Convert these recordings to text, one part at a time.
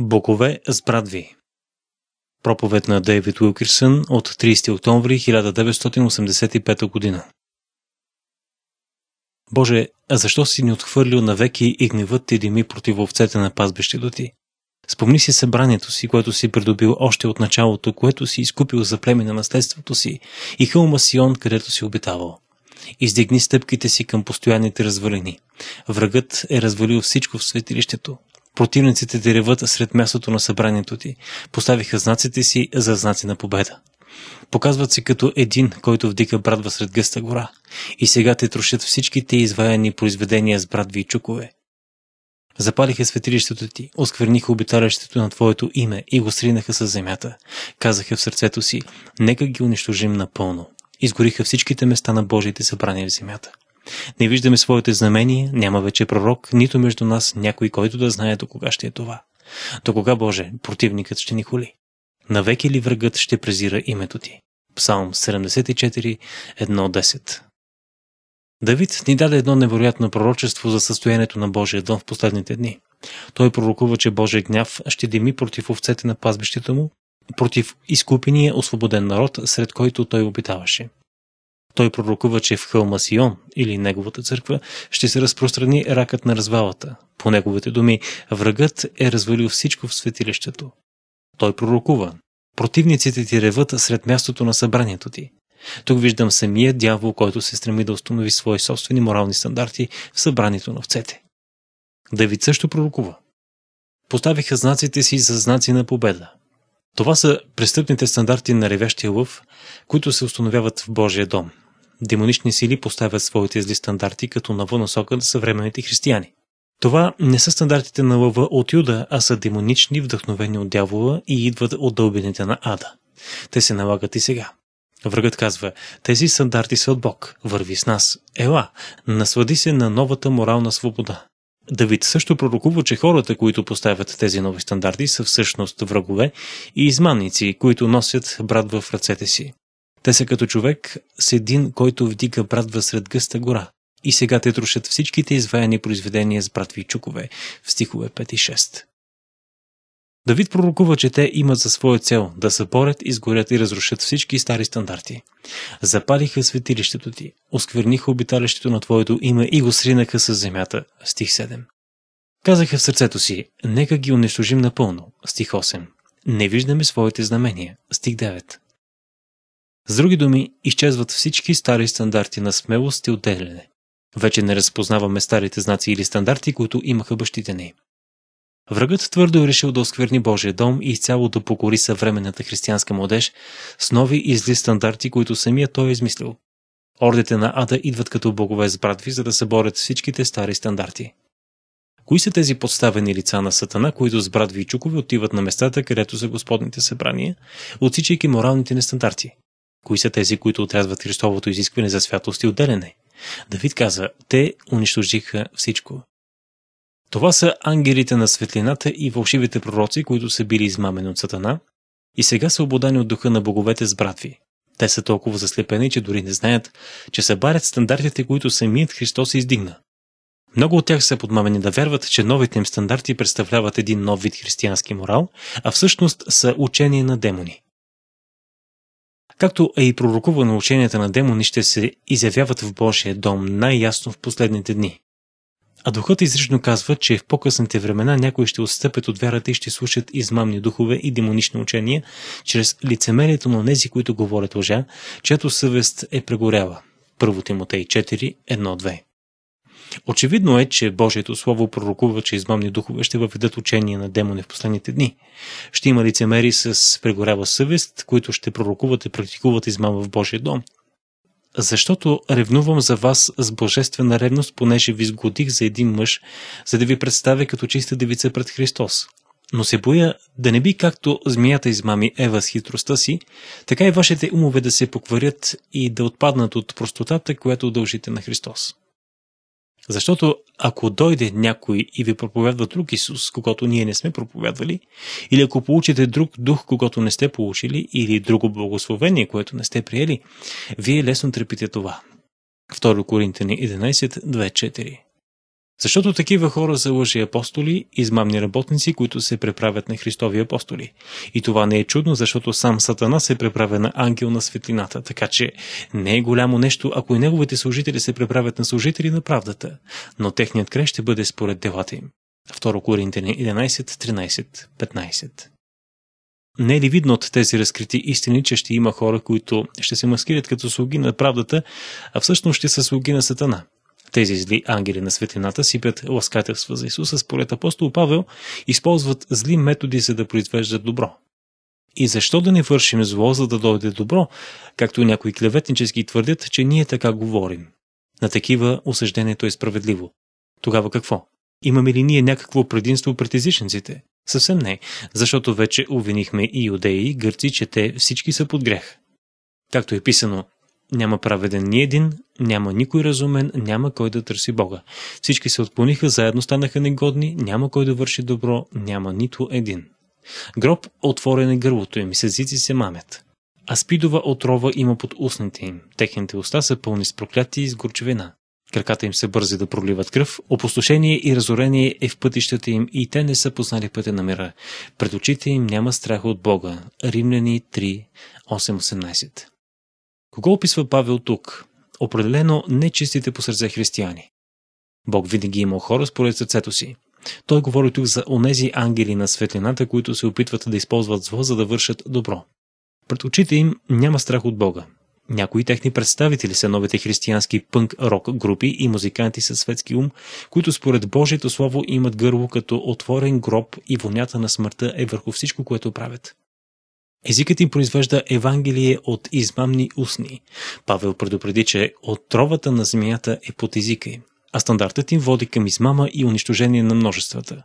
Богове с брадви. Проповед на Дейвид Уилкирсън от 30 октомври 1985 година Боже, а защо си ни отхвърлил навеки и гневът ти дими против овцете на пазбището ти? Спомни си събранието си, което си придобил още от началото, което си изкупил за племе на наследството си и хълма Сион, където си обитавал. Издигни стъпките си към постоянните развалини. Врагът е развалил всичко в светилището, Противниците те реват сред мястото на събранието ти. Поставиха знаците си за знаци на победа. Показват се като един, който вдига братва сред гъста гора. И сега те трошат всичките изваяни произведения с братви и чукове. Запалиха светилището ти, оскверниха обиталището на твоето име и го сринаха с земята. Казаха в сърцето си, нека ги унищожим напълно. Изгориха всичките места на Божиите събрания в земята. Не виждаме своите знамения, няма вече пророк, нито между нас някой, който да знае до кога ще е това. До кога, Боже, противникът ще ни хули? Навеки ли врагът ще презира името ти? Псалм 74, 1.10 Давид ни даде едно невероятно пророчество за състоянието на Божия дом в последните дни. Той пророкува, че Божия гняв ще дими против овцете на пазбището му, против изкупения освободен народ, сред който той обитаваше. Той пророкува, че е в хълма Сион или неговата църква ще се разпространи ракът на развалата. По неговите думи, врагът е развалил всичко в светилището. Той пророкува. Противниците ти реват сред мястото на събранието ти. Тук виждам самия дявол, който се стреми да установи свои собствени морални стандарти в събранието на овцете. Давид също пророкува. Поставиха знаците си за знаци на победа. Това са престъпните стандарти на ревещия лъв, които се установяват в Божия дом, демонични сили поставят своите зли стандарти като нова насока на съвременните християни. Това не са стандартите на лъва от Юда, а са демонични, вдъхновени от дявола и идват от дълбините на ада. Те се налагат и сега. Врагът казва, тези стандарти са от Бог, върви с нас, ела, наслади се на новата морална свобода. Давид също пророкува, че хората, които поставят тези нови стандарти, са всъщност врагове и изманници, които носят брат в ръцете си. Те са като човек с един, който вдига братва сред гъста гора. И сега те трошат всичките изваяни произведения с братви чукове в стихове 5 и 6. Давид пророкува, че те имат за своя цел да съборят, изгорят и разрушат всички стари стандарти. Запалиха светилището ти, оскверниха обиталището на твоето име и го сринаха с земята. Стих 7. Казаха в сърцето си, нека ги унищожим напълно. Стих 8. Не виждаме своите знамения. Стих 9. С други думи, изчезват всички стари стандарти на смелост и отделяне. Вече не разпознаваме старите знаци или стандарти, които имаха бащите ни. Врагът твърдо е решил да оскверни Божия дом и изцяло да покори съвременната християнска младеж с нови и зли стандарти, които самия той е измислил. Ордите на Ада идват като богове с братви, за да се борят всичките стари стандарти. Кои са тези подставени лица на Сатана, които с братви и чукове отиват на местата, където са Господните събрания, отсичайки моралните нестандарти? Кои са тези, които отрязват Христовото изискване за святост и отделене? Давид каза, те унищожиха всичко. Това са ангелите на светлината и вълшивите пророци, които са били измамени от Сатана и сега са ободани от духа на боговете с братви. Те са толкова заслепени, че дори не знаят, че се барят стандартите, които самият Христос издигна. Много от тях са подмамени да вярват, че новите им стандарти представляват един нов вид християнски морал, а всъщност са учение на демони. Както е и пророкувано ученията на демони ще се изявяват в Божия дом най-ясно в последните дни. А духът изрично казва, че в по-късните времена някои ще отстъпят от вярата и ще слушат измамни духове и демонични учения, чрез лицемерието на нези, които говорят лъжа, чиято съвест е прегорява. 1 Тимотей 4, 1-2 Очевидно е, че Божието Слово пророкува, че измамни духове ще въведат учение на демони в последните дни. Ще има лицемери с прегорява съвест, които ще пророкуват и практикуват измама в Божия дом. Защото ревнувам за вас с божествена ревност, понеже ви сгодих за един мъж, за да ви представя като чиста девица пред Христос. Но се боя да не би както змията измами Ева с хитростта си, така и вашите умове да се покварят и да отпаднат от простотата, която дължите на Христос. Защото ако дойде някой и ви проповядва друг Исус, когато ние не сме проповядвали, или ако получите друг дух, когато не сте получили, или друго благословение, което не сте приели, вие лесно трепите това. 2 Коринтяни 11, 24 защото такива хора са лъжи апостоли, измамни работници, които се преправят на Христови апостоли. И това не е чудно, защото сам Сатана се преправя на ангел на светлината, така че не е голямо нещо, ако и неговите служители се преправят на служители на правдата, но техният край ще бъде според делата им. 2 Коринтяни 11, 13, 15 не е ли видно от тези разкрити истини, че ще има хора, които ще се маскират като слуги на правдата, а всъщност ще са слуги на Сатана? Тези зли ангели на светлината сипят ласкателства за Исуса, според апостол Павел, използват зли методи, за да произвеждат добро. И защо да не вършим зло, за да дойде добро, както някои клеветнически твърдят, че ние така говорим? На такива осъждението е справедливо. Тогава какво? Имаме ли ние някакво предимство пред езичниците? Съвсем не, защото вече обвинихме и юдеи и гърци, че те всички са под грех. Както е писано, няма праведен ни един, няма никой разумен, няма кой да търси Бога. Всички се отклониха, заедно станаха негодни, няма кой да върши добро, няма нито един. Гроб отворен е гърлото им, сезици се мамят. А спидова отрова има под устните им. Техните уста са пълни с проклятия и с горчевина. Краката им се бързи да проливат кръв, опустошение и разорение е в пътищата им и те не са познали пътя на мира. Пред очите им няма страх от Бога. Римляни 3, 8-18 Кого описва Павел тук? Определено нечистите по сърце християни. Бог винаги е имал хора според сърцето си. Той говори тук за онези ангели на светлината, които се опитват да използват зло, за да вършат добро. Пред очите им няма страх от Бога. Някои техни представители са новите християнски пънк-рок групи и музиканти със светски ум, които според Божието Слово имат гърло като отворен гроб и вонята на смъртта е върху всичко, което правят. Езикът им произвежда Евангелие от измамни устни. Павел предупреди, че отровата на змията е под езика им, а стандартът им води към измама и унищожение на множествата.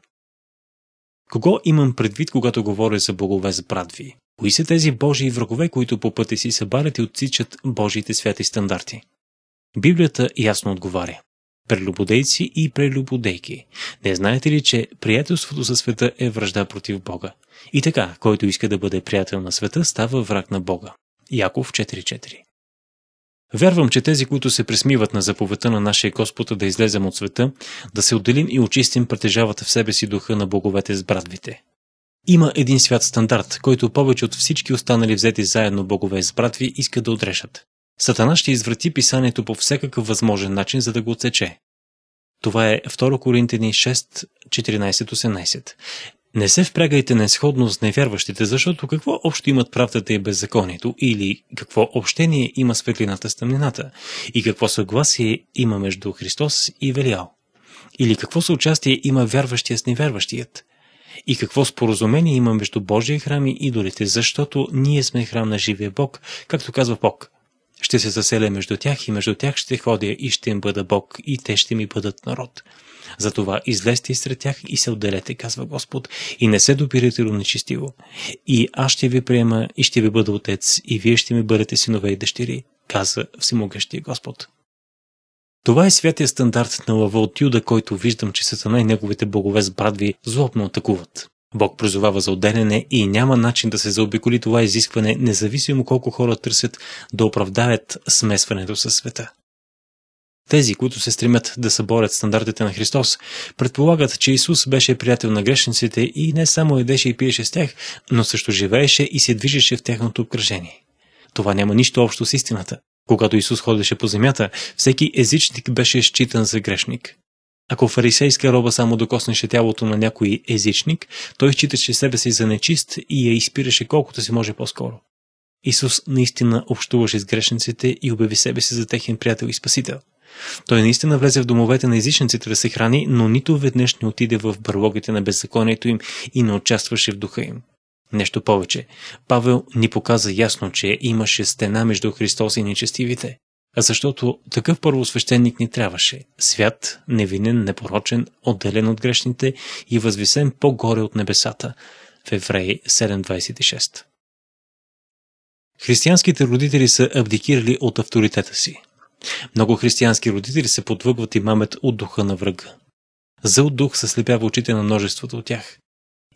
Кого имам предвид, когато говоря за богове с братви? Кои са тези Божии врагове, които по пътя си събарят и отсичат Божиите святи стандарти? Библията ясно отговаря. Прелюбодейци и прелюбодейки. Не знаете ли, че приятелството за света е връжда против Бога? И така, който иска да бъде приятел на света, става враг на Бога. Яков 4.4 Вярвам, че тези, които се присмиват на заповедта на нашия Господ да излезем от света, да се отделим и очистим, притежават в себе си духа на боговете с братвите. Има един свят стандарт, който повече от всички останали взети заедно богове с братви иска да отрешат. Сатана ще изврати писанието по всякакъв възможен начин, за да го отсече. Това е 2 Коринтини 6, 14-18. Не се впрягайте изходно с невярващите, защото какво общо имат правдата и беззаконието или какво общение има светлината с тъмнината и какво съгласие има между Христос и Велиал или какво съучастие има вярващия с невярващият и какво споразумение има между Божия храм и идолите, защото ние сме храм на живия Бог, както казва Бог. Ще се заселя между тях и между тях ще ходя и ще им бъда Бог и те ще ми бъдат народ. Затова излезте изсред тях и се отделете, казва Господ, и не се допирайте до нечестиво. И аз ще ви приема и ще ви бъда отец, и вие ще ми бъдете синове и дъщери, каза всемогъщия Господ. Това е святия стандарт на лъва от Юда, който виждам, че Сатана и неговите богове с брадви злобно атакуват. Бог призовава за отделяне и няма начин да се заобиколи това изискване, независимо колко хора търсят да оправдаят смесването със света. Тези, които се стремят да съборят стандартите на Христос, предполагат, че Исус беше приятел на грешниците и не само едеше и пиеше с тях, но също живееше и се движеше в тяхното обкръжение. Това няма нищо общо с истината. Когато Исус ходеше по земята, всеки езичник беше считан за грешник. Ако фарисейска роба само докоснеше тялото на някой езичник, той считаше себе си за нечист и я изпираше колкото се може по-скоро. Исус наистина общуваше с грешниците и обяви себе си за техен приятел и спасител – той наистина влезе в домовете на езичниците да се храни, но нито веднъж не отиде в бърлогите на беззаконието им и не участваше в духа им. Нещо повече, Павел ни показа ясно, че имаше стена между Христос и нечестивите. А защото такъв първосвещеник ни трябваше. Свят, невинен, непорочен, отделен от грешните и възвисен по-горе от небесата. В Евреи 7.26 Християнските родители са абдикирали от авторитета си. Много християнски родители се подвъгват и мамят от духа на врага. Зъл дух се слепява очите на множеството от тях.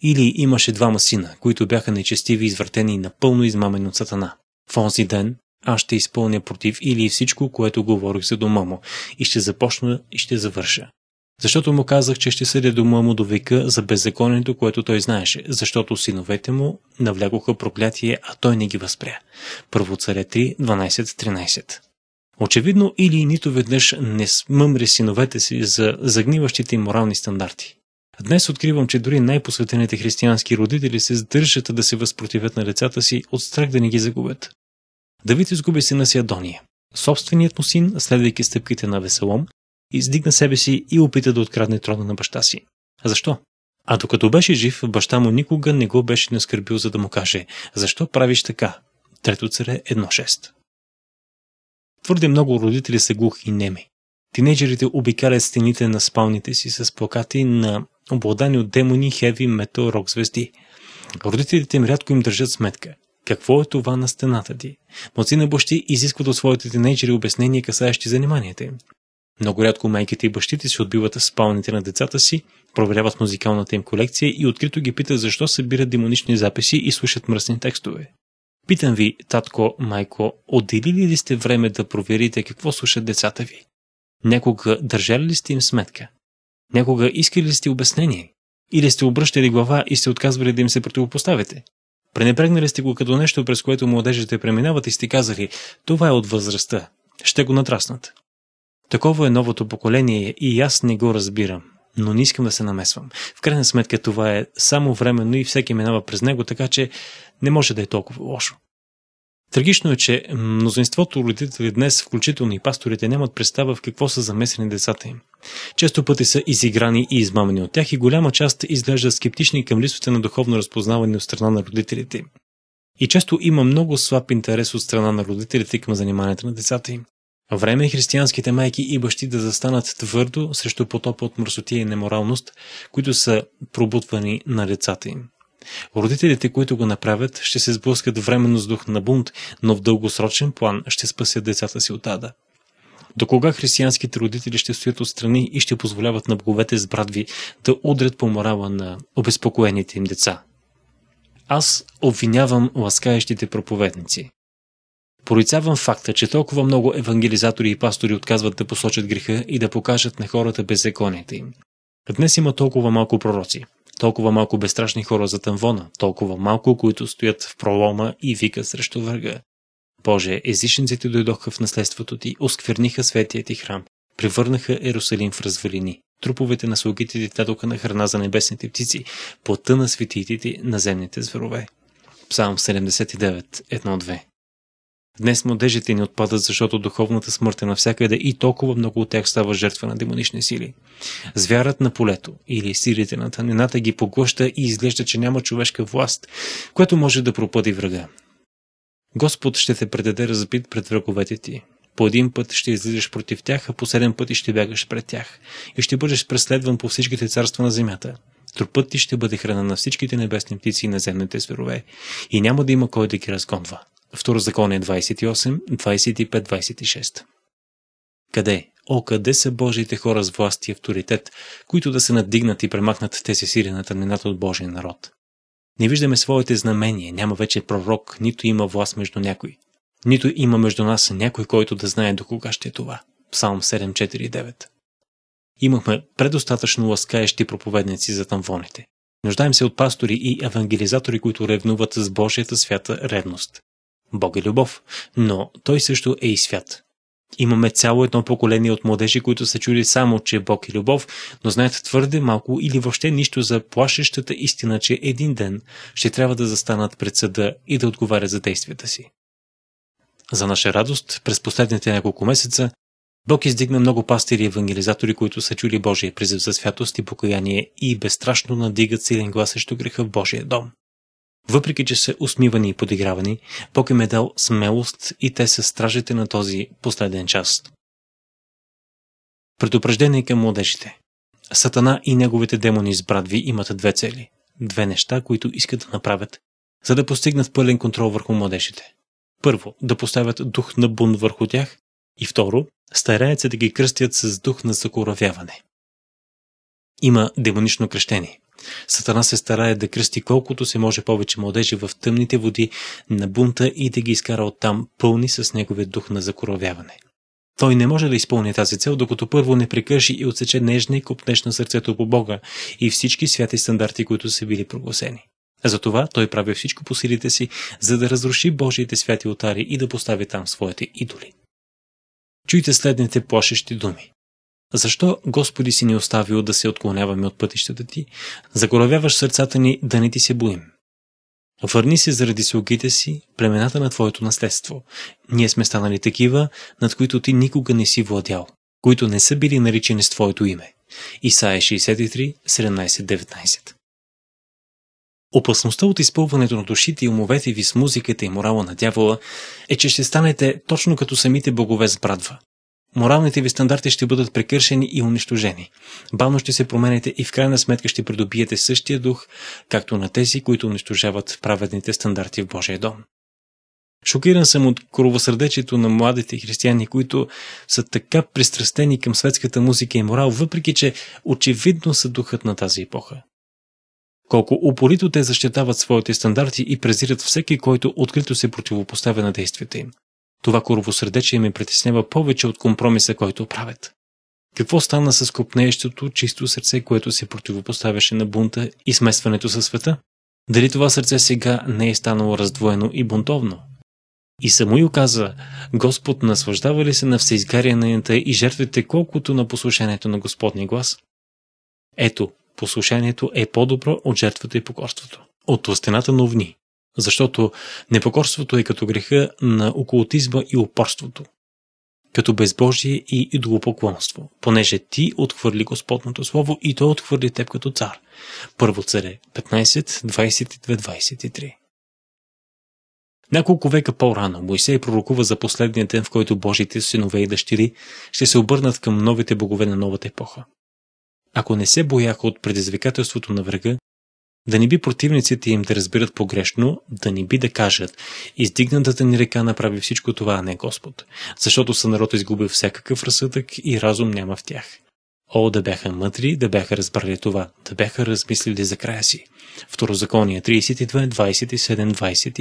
Или имаше двама сина, които бяха нечестиви, извъртени и напълно измамени от сатана. В онзи ден аз ще изпълня против или всичко, което говорих за дома му и ще започна и ще завърша. Защото му казах, че ще съдя дома му до века за беззаконието, което той знаеше, защото синовете му навлякоха проклятие, а той не ги възпря. Първо царе 3, 12-13 Очевидно или нито веднъж не смъмри синовете си за загниващите им морални стандарти. Днес откривам, че дори най-посветените християнски родители се сдържат да се възпротивят на децата си от страх да не ги загубят. Давид изгуби сина си Адония. Собственият му син, следвайки стъпките на Веселом, издигна себе си и опита да открадне трона на баща си. А защо? А докато беше жив, баща му никога не го беше наскърбил, за да му каже «Защо правиш така?» Трето царе 1.6 Твърде много родители са глухи и неми. Тинейджерите обикалят стените на спалните си с плакати на обладани от демони, хеви, метал, рок звезди. Родителите им рядко им държат сметка. Какво е това на стената ти? на бащи изискват от своите тинейджери обяснения, касаещи заниманията им. Много рядко майките и бащите си отбиват в спалните на децата си, проверяват музикалната им колекция и открито ги питат защо събират демонични записи и слушат мръсни текстове. Питам ви, татко, майко, отделили ли сте време да проверите какво слушат децата ви? Някога държали ли сте им сметка? Някога искали ли сте обяснение? Или сте обръщали глава и сте отказвали да им се противопоставите? Пренебрегнали сте го като нещо, през което младежите преминават и сте казали «Това е от възрастта, ще го натраснат». Такова е новото поколение и аз не го разбирам но не искам да се намесвам. В крайна сметка това е само временно и всеки минава през него, така че не може да е толкова лошо. Трагично е, че мнозинството родители днес, включително и пасторите, нямат представа в какво са замесени децата им. Често пъти са изиграни и измамени от тях и голяма част изглежда скептични към листовете на духовно разпознаване от страна на родителите. И често има много слаб интерес от страна на родителите към заниманията на децата им. Време е християнските майки и бащи да застанат твърдо срещу потопа от мръсотия и неморалност, които са пробутвани на децата им. Родителите, които го направят, ще се сблъскат временно с дух на бунт, но в дългосрочен план ще спасят децата си от ада. До кога християнските родители ще стоят отстрани и ще позволяват на боговете с братви да удрят по морала на обезпокоените им деца? Аз обвинявам ласкаещите проповедници. Порицавам факта, че толкова много евангелизатори и пастори отказват да посочат греха и да покажат на хората беззаконията им. Днес има толкова малко пророци, толкова малко безстрашни хора за тъмвона, толкова малко, които стоят в пролома и викат срещу врага. Боже, езичниците дойдоха в наследството ти, оскверниха светия ти храм, превърнаха Ерусалим в развалини. Труповете на слугите ти дадоха на храна за небесните птици, плътта на светиите ти на земните зверове. Псалм 79, 1-2 Днес младежите ни отпадат, защото духовната смърт е навсякъде и толкова много от тях става жертва на демонични сили. Звярат на полето или силите на тънената ги поглъща и изглежда, че няма човешка власт, което може да пропъди врага. Господ ще те предаде разбит пред враговете ти. По един път ще излизаш против тях, а по седем пъти ще бягаш пред тях и ще бъдеш преследван по всичките царства на земята. Трупът ти ще бъде храна на всичките небесни птици и наземните зверове и няма да има кой да ги разгонва. Второзаконие 28, 25-26 Къде, о, къде са Божиите хора с власт и авторитет, които да се надигнат и премахнат тези сили на тъмнината от Божия народ? Не виждаме своите знамения, няма вече пророк, нито има власт между някой. Нито има между нас някой, който да знае до кога ще е това. Псалм 7.4.9 Имахме предостатъчно ласкаещи проповедници за тамвоните. Нуждаем се от пастори и евангелизатори, които ревнуват с Божията свята ревност. Бог е любов, но той също е и свят. Имаме цяло едно поколение от младежи, които са чули само, че Бог е любов, но знаят твърде малко или въобще нищо за плашещата истина, че един ден ще трябва да застанат пред съда и да отговарят за действията си. За наша радост, през последните няколко месеца, Бог издигна много пастири и евангелизатори, които са чули Божия призив за святост и покаяние и безстрашно надигат силен глас срещу греха в Божия дом. Въпреки, че са усмивани и подигравани, Бог им е дал смелост и те са стражите на този последен час. Предупреждение към младежите. Сатана и неговите демони с брат ви имат две цели. Две неща, които искат да направят, за да постигнат пълен контрол върху младежите. Първо, да поставят дух на бунт върху тях и второ, стараят се да ги кръстят с дух на закоравяване. Има демонично кръщение. Сатана се старае да кръсти колкото се може повече младежи в тъмните води на бунта и да ги изкара оттам пълни с неговия дух на закоровяване. Той не може да изпълни тази цел, докато първо не прекърши и отсече нежния копнеж на сърцето по Бога и всички святи стандарти, които са били прогласени. Затова той прави всичко по силите си, за да разруши Божиите святи отари и да постави там своите идоли. Чуйте следните плашещи думи. Защо, Господи, си ни е оставил да се отклоняваме от пътищата ти? Заголавяваш сърцата ни да не ти се боим. Върни се заради слугите си, племената на Твоето наследство. Ние сме станали такива, над които Ти никога не си владял, които не са били наричани с Твоето име. Исаия 63, 17-19 Опасността от изпълването на душите и умовете ви с музиката и морала на дявола е, че ще станете точно като самите богове с брадва, моралните ви стандарти ще бъдат прекършени и унищожени. Бавно ще се променете и в крайна сметка ще придобиете същия дух, както на тези, които унищожават праведните стандарти в Божия дом. Шокиран съм от кровосърдечието на младите християни, които са така пристрастени към светската музика и морал, въпреки че очевидно са духът на тази епоха. Колко упорито те защитават своите стандарти и презират всеки, който открито се противопоставя на действията им. Това коровосърдечие ме притеснява повече от компромиса, който правят. Какво стана с купнеещото чисто сърце, което се противопоставяше на бунта и смесването със света? Дали това сърце сега не е станало раздвоено и бунтовно? И Самуил каза, Господ наслаждава ли се на всеизгарянията и жертвите, колкото на послушанието на Господни глас? Ето, послушанието е по-добро от жертвата и покорството. От тластената на овни. Защото непокорството е като греха на окултизма и упорството. като безбожие и идолопоклонство, понеже ти отхвърли Господното Слово и Той отхвърли теб като цар. Първо царе 15, 22, 23. Няколко века по-рано Моисей пророкува за последния ден, в който Божите синове и дъщери ще се обърнат към новите богове на новата епоха. Ако не се бояха от предизвикателството на врага, да не би противниците им да разбират погрешно, да не би да кажат «Издигнатата ни река направи всичко това, а не Господ», защото са народ изгубил всякакъв разсъдък и разум няма в тях. О, да бяха мъдри, да бяха разбрали това, да бяха размислили за края си. Второзаконие 32, 27,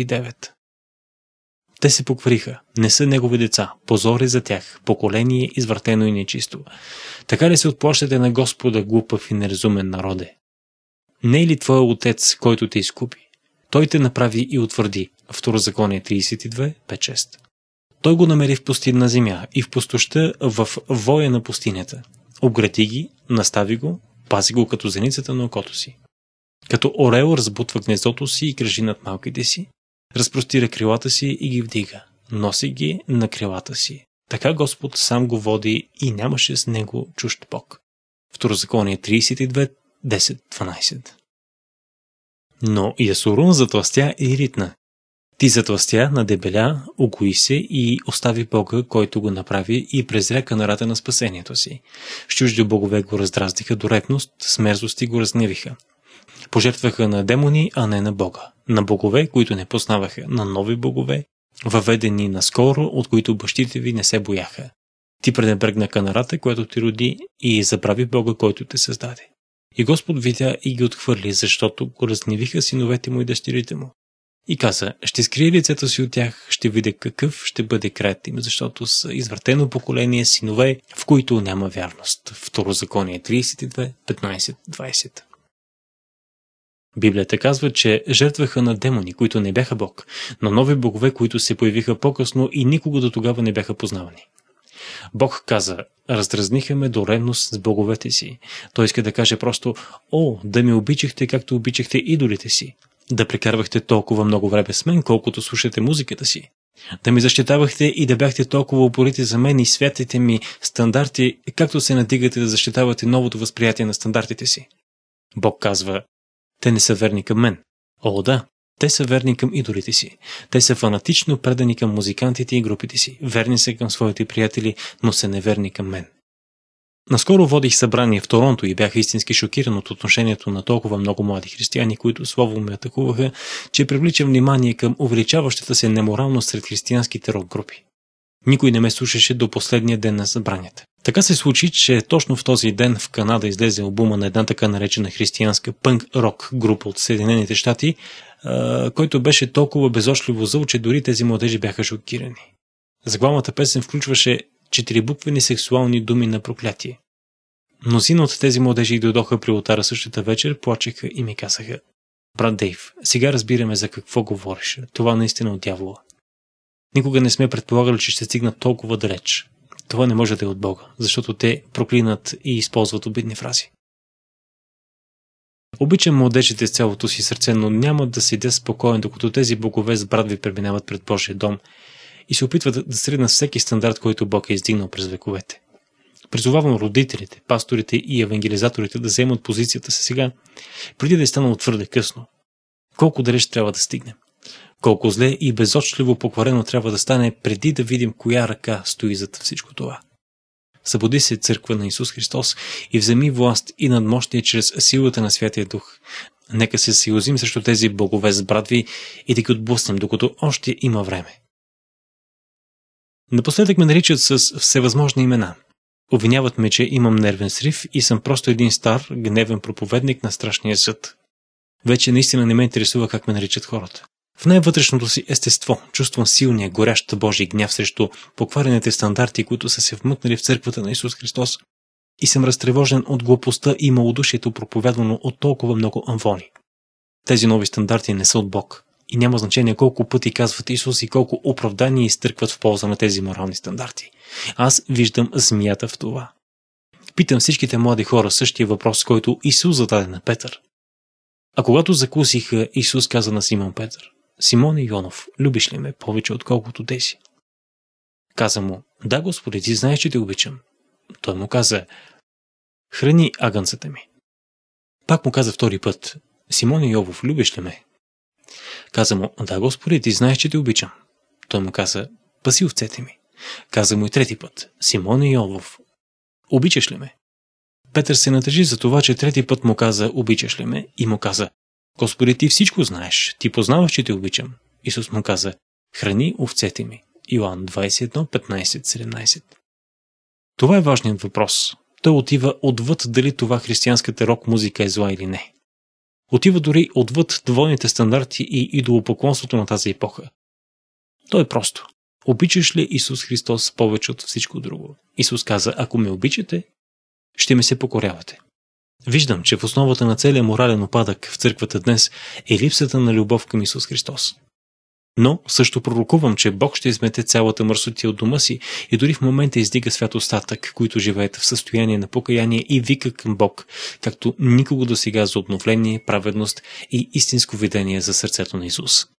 29 Те се поквариха, не са негови деца, позори за тях, поколение извъртено и нечисто. Така ли се отплащате на Господа, глупав и неразумен народе? Не е ли твой отец, който те изкупи? Той те направи и утвърди. Второзаконие 32, 5-6. Той го намери в пустинна земя и в пустоща в воя на пустинята. Обгради ги, настави го, пази го като зеницата на окото си. Като орел разбутва гнездото си и кръжи над малките си, разпростира крилата си и ги вдига, носи ги на крилата си. Така Господ сам го води и нямаше с него чужд Бог. Второзаконие 32, 10-12. Но Ясурун затластя и ритна. Ти затластя, дебеля, огои се и остави Бога, който го направи и презря канарата на спасението си. С чужди богове го раздраздиха до репност, с мерзости го разгневиха. Пожертваха на демони, а не на Бога. На богове, които не познаваха, на нови богове, въведени наскоро, от които бащите ви не се бояха. Ти пренебрегна канарата, която ти роди и забрави Бога, който те създаде. И Господ видя и ги отхвърли, защото го разневиха синовете му и дъщерите му. И каза, ще скрие лицето си от тях, ще видя какъв ще бъде краят им, защото са извратено поколение синове, в които няма вярност. Второ 32.15.20. 32, 15, 20. Библията казва, че жертваха на демони, които не бяха Бог, на нови богове, които се появиха по-късно и никога до тогава не бяха познавани. Бог каза, раздразниха ме до ревност с боговете си. Той иска да каже просто, о, да ми обичахте, както обичахте идолите си. Да прекарвахте толкова много време с мен, колкото слушате музиката си. Да ми защитавахте и да бяхте толкова упорити за мен и святите ми стандарти, както се надигате да защитавате новото възприятие на стандартите си. Бог казва, те не са верни към мен. О, да, те са верни към идолите си. Те са фанатично предани към музикантите и групите си. Верни са към своите приятели, но са неверни към мен. Наскоро водих събрание в Торонто и бях истински шокиран от отношението на толкова много млади християни, които слово ме атакуваха, че привлича внимание към увеличаващата се неморалност сред християнските рок групи. Никой не ме слушаше до последния ден на събранията. Така се случи, че точно в този ден в Канада излезе обума на една така наречена християнска пънк-рок група от Съединените щати, който беше толкова безошливо зъл, че дори тези младежи бяха шокирани. Заглавната песен включваше четирибуквени сексуални думи на проклятие. Мнозина от тези младежи дойдоха при отара същата вечер, плачеха и ми казаха Брат Дейв, сега разбираме за какво говориш. Това наистина е от дявола. Никога не сме предполагали, че ще стигна толкова далеч това не може да е от Бога, защото те проклинат и използват обидни фрази. Обичам младежите с цялото си сърце, но няма да седя спокоен, докато тези богове с брат ви преминават пред Божия дом и се опитват да средна всеки стандарт, който Бог е издигнал през вековете. Призовавам родителите, пасторите и евангелизаторите да вземат позицията си сега, преди да е станало твърде късно. Колко далеч трябва да стигнем? Колко зле и безочливо покварено трябва да стане, преди да видим коя ръка стои зад всичко това. Събуди се църква на Исус Христос и вземи власт и надмощие чрез силата на Святия Дух. Нека се съюзим срещу тези богове с братви и да ги отблъснем, докато още има време. Напоследък ме наричат с всевъзможни имена. Обвиняват ме, че имам нервен срив и съм просто един стар, гневен проповедник на страшния съд. Вече наистина не ме интересува как ме наричат хората. В най-вътрешното си естество чувствам силния, горящ Божий гняв срещу покварените стандарти, които са се вмъкнали в църквата на Исус Христос и съм разтревожен от глупостта и малодушието, проповядвано от толкова много амвони. Тези нови стандарти не са от Бог и няма значение колко пъти казват Исус и колко оправдания изтъркват в полза на тези морални стандарти. Аз виждам змията в това. Питам всичките млади хора същия въпрос, който Исус зададе на Петър. А когато закусиха, Исус каза на Симон Петър. Симон Ионов, любиш ли ме повече отколкото те си? Каза му, да, господи, ти знаеш, че те обичам. Той му каза, храни агънцата ми. Пак му каза втори път, Симон Йовов, любиш ли ме? Каза му, да, господи, ти знаеш, че те обичам. Той му каза, паси овцете ми. Каза му и трети път, Симон Йовов, обичаш ли ме? Петър се натъжи за това, че трети път му каза, обичаш ли ме? И му каза, Господи, ти всичко знаеш, ти познаваш, че те обичам. Исус му каза, храни овцете ми. Иоанн 21, Това е важният въпрос. Той отива отвъд дали това християнската рок-музика е зла или не. Отива дори отвъд двойните стандарти и идолопоклонството на тази епоха. Той е просто. Обичаш ли Исус Христос повече от всичко друго? Исус каза, ако ме обичате, ще ме се покорявате. Виждам, че в основата на целия морален опадък в църквата днес е липсата на любов към Исус Христос. Но също пророкувам, че Бог ще измете цялата мърсотия от дома си и дори в момента издига свят остатък, които живеят в състояние на покаяние и вика към Бог, както никога до сега за обновление, праведност и истинско видение за сърцето на Исус.